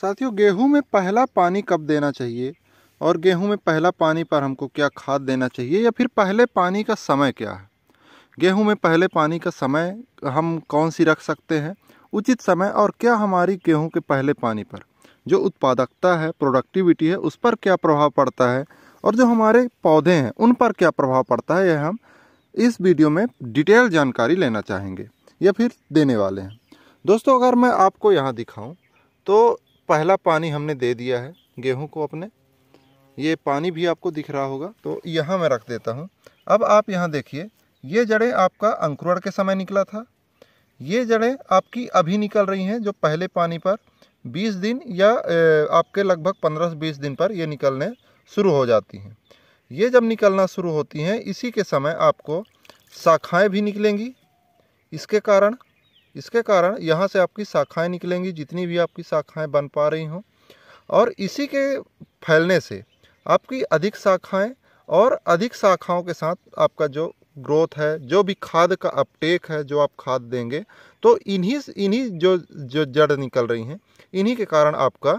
साथियों गेहूं में पहला पानी कब देना चाहिए और गेहूं में पहला पानी पर हमको क्या खाद देना चाहिए या फिर पहले पानी का समय क्या है गेहूं में पहले पानी का समय हम कौन सी रख सकते हैं उचित समय और क्या हमारी गेहूं के पहले पानी पर जो उत्पादकता है प्रोडक्टिविटी है उस पर क्या प्रभाव पड़ता है और जो हमारे पौधे हैं उन पर क्या प्रभाव पड़ता है यह हम इस वीडियो में डिटेल जानकारी लेना चाहेंगे या फिर देने वाले हैं दोस्तों अगर मैं आपको यहाँ दिखाऊँ तो पहला पानी हमने दे दिया है गेहूं को अपने ये पानी भी आपको दिख रहा होगा तो यहाँ मैं रख देता हूँ अब आप यहाँ देखिए ये जड़ें आपका अंकुरण के समय निकला था ये जड़ें आपकी अभी निकल रही हैं जो पहले पानी पर 20 दिन या आपके लगभग 15 से 20 दिन पर ये निकलने शुरू हो जाती हैं ये जब निकलना शुरू होती हैं इसी के समय आपको शाखाएँ भी निकलेंगी इसके कारण इसके कारण यहाँ से आपकी शाखाएं निकलेंगी जितनी भी आपकी शाखाएं बन पा रही हों और इसी के फैलने से आपकी अधिक शाखाएं और अधिक शाखाओं के साथ आपका जो ग्रोथ है जो भी खाद का अपटेक है जो आप खाद देंगे तो इन्हीं इन्हीं जो जो जड़ निकल रही हैं इन्हीं के कारण आपका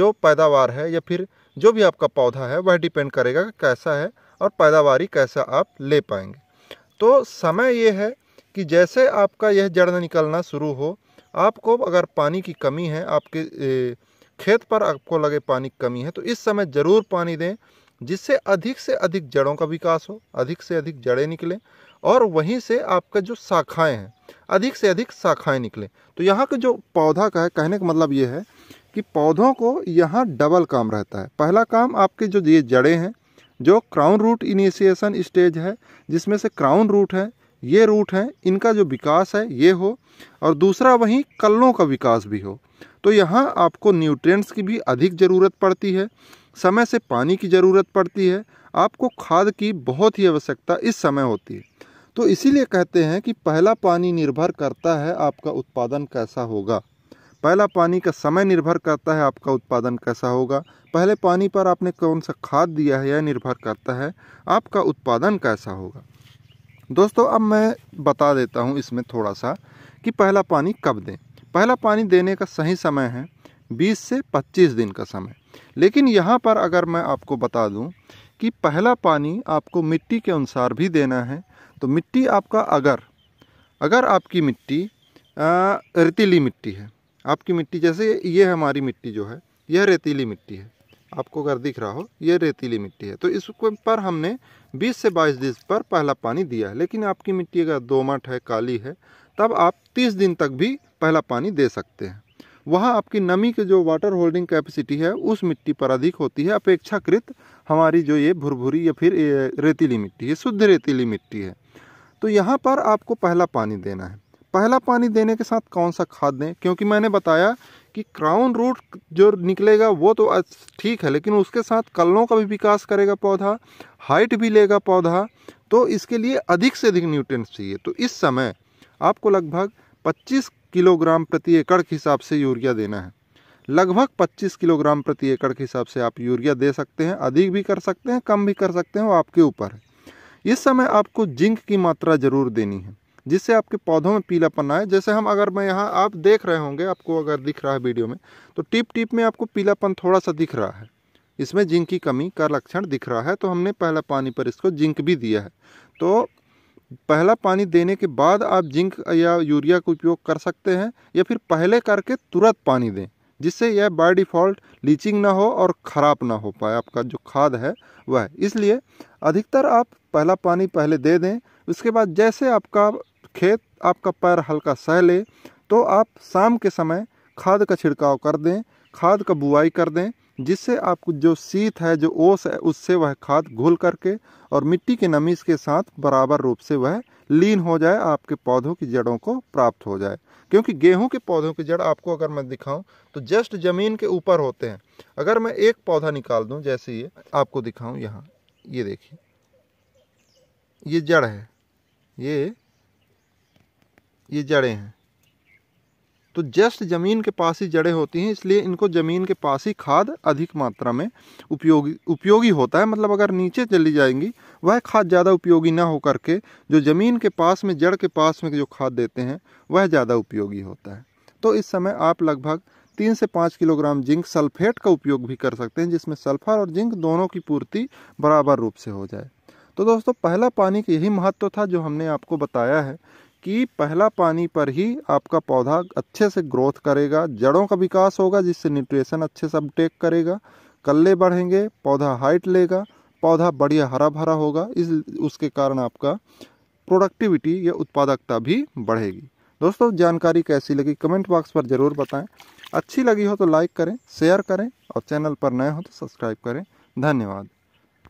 जो पैदावार है या फिर जो भी आपका पौधा है वह डिपेंड करेगा कि कैसा है और पैदावारी कैसा आप ले पाएंगे तो समय ये है कि जैसे आपका यह जड़ निकलना शुरू हो आपको अगर पानी की कमी है आपके खेत पर आपको लगे पानी की कमी है तो इस समय ज़रूर पानी दें जिससे अधिक से अधिक जड़ों का विकास हो अधिक से अधिक जड़ें निकलें और वहीं से आपका जो शाखाएं हैं अधिक से अधिक शाखाएं निकलें तो यहाँ का जो पौधा का है कहने का मतलब ये है कि पौधों को यहाँ डबल काम रहता है पहला काम आपके जो ये जड़ें हैं जो क्राउन रूट इनिशिएशन स्टेज है जिसमें से क्राउन रूट है ये रूट हैं इनका जो विकास है ये हो और दूसरा वहीं कलों का विकास भी हो तो यहाँ आपको न्यूट्रिएंट्स की भी अधिक ज़रूरत पड़ती है समय से पानी की ज़रूरत पड़ती है आपको खाद की बहुत ही आवश्यकता इस समय होती है तो इसीलिए कहते हैं कि पहला पानी निर्भर करता है आपका उत्पादन कैसा होगा पहला पानी का समय निर्भर करता है आपका उत्पादन कैसा होगा पहले पानी पर आपने कौन सा खाद दिया है यह निर्भर करता है आपका उत्पादन कैसा होगा दोस्तों अब मैं बता देता हूँ इसमें थोड़ा सा कि पहला पानी कब दें पहला पानी देने का सही समय है 20 से 25 दिन का समय लेकिन यहाँ पर अगर मैं आपको बता दूँ कि पहला पानी आपको मिट्टी के अनुसार भी देना है तो मिट्टी आपका अगर अगर आपकी मिट्टी रेतीली मिट्टी है आपकी मिट्टी जैसे ये हमारी मिट्टी जो है यह रेतीली मिट्टी है आपको अगर दिख रहा हो ये रेतीली मिट्टी है तो इस पर हमने 20 से 22 दिन पर पहला पानी दिया है लेकिन आपकी मिट्टी अगर दोमट है काली है तब आप 30 दिन तक भी पहला पानी दे सकते हैं वहाँ आपकी नमी की जो वाटर होल्डिंग कैपेसिटी है उस मिट्टी पर अधिक होती है अपेक्षाकृत हमारी जो ये भुरभुरी या फिर रेतीली मिट्टी है शुद्ध रेतीली मिट्टी है तो यहाँ पर आपको पहला पानी देना है पहला पानी देने के साथ कौन सा खाद दें क्योंकि मैंने बताया कि क्राउन रूट जो निकलेगा वो तो ठीक है लेकिन उसके साथ कलों का भी विकास करेगा पौधा हाइट भी लेगा पौधा तो इसके लिए अधिक से अधिक न्यूट्रिएंट्स चाहिए तो इस समय आपको लगभग 25 किलोग्राम प्रति एकड़ के हिसाब से यूरिया देना है लगभग 25 किलोग्राम प्रति एकड़ के हिसाब से आप यूरिया दे सकते हैं अधिक भी कर सकते हैं कम भी कर सकते हैं वो आपके ऊपर है इस समय आपको जिंक की मात्रा ज़रूर देनी है जिससे आपके पौधों में पीलापन आए जैसे हम अगर मैं यहाँ आप देख रहे होंगे आपको अगर दिख रहा है वीडियो में तो टिप टिप में आपको पीलापन थोड़ा सा दिख रहा है इसमें जिंक की कमी का लक्षण दिख रहा है तो हमने पहला पानी पर इसको जिंक भी दिया है तो पहला पानी देने के बाद आप जिंक या यूरिया का उपयोग कर सकते हैं या फिर पहले करके तुरंत पानी दें जिससे यह बाय डिफ़ॉल्ट लीचिंग ना हो और ख़राब ना हो पाए आपका जो खाद है वह इसलिए अधिकतर आप पहला पानी पहले दे दें उसके बाद जैसे आपका खेत आपका पैर हल्का सह ले तो आप शाम के समय खाद का छिड़काव कर दें खाद का बुआई कर दें जिससे आपको जो सीत है जो ओस है उससे वह खाद घुल करके और मिट्टी की नमी के साथ बराबर रूप से वह लीन हो जाए आपके पौधों की जड़ों को प्राप्त हो जाए क्योंकि गेहूं के पौधों की जड़ आपको अगर मैं दिखाऊं तो जस्ट ज़मीन के ऊपर होते हैं अगर मैं एक पौधा निकाल दूं जैसे ये आपको दिखाऊं यहाँ ये देखिए ये जड़ है ये ये जड़ें हैं तो जस्ट ज़मीन के पास ही जड़ें होती हैं इसलिए इनको ज़मीन के पास ही खाद अधिक मात्रा में उपयोगी उपयोगी होता है मतलब अगर नीचे चली जाएंगी वह खाद ज़्यादा उपयोगी ना हो करके जो ज़मीन के पास में जड़ के पास में जो खाद देते हैं वह ज़्यादा उपयोगी होता है तो इस समय आप लगभग तीन से पाँच किलोग्राम जिंक सल्फेट का उपयोग भी कर सकते हैं जिसमें सल्फर और जिंक दोनों की पूर्ति बराबर रूप से हो जाए तो दोस्तों पहला पानी का यही महत्व था जो हमने आपको बताया है कि पहला पानी पर ही आपका पौधा अच्छे से ग्रोथ करेगा जड़ों का विकास होगा जिससे न्यूट्रिशन अच्छे से अपटेक करेगा कल्ले बढ़ेंगे पौधा हाइट लेगा पौधा बढ़िया हरा भरा होगा इस उसके कारण आपका प्रोडक्टिविटी या उत्पादकता भी बढ़ेगी दोस्तों जानकारी कैसी लगी कमेंट बॉक्स पर ज़रूर बताएं अच्छी लगी हो तो लाइक करें शेयर करें और चैनल पर नए हो तो सब्सक्राइब करें धन्यवाद